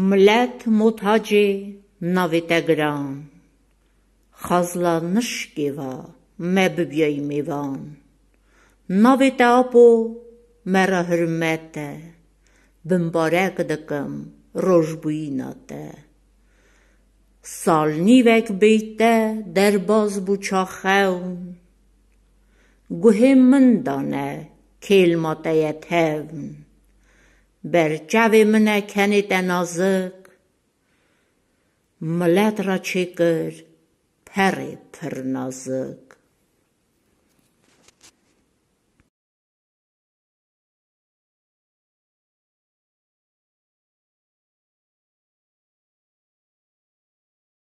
Mlət mutacı navitəgran, Խազլանշ կեվա մեբբյայի մեվան, Նավետա ապո մերը հրմետ է, Բմբարեք դկմ ռոշբույնատ է, Սալնիվեք բեյտե դերբազ բուչախեուն, Գուհե մնդան է կելմատայետ հևն, بر جو منه کنید نازک ملت را چه گر پر پر نازک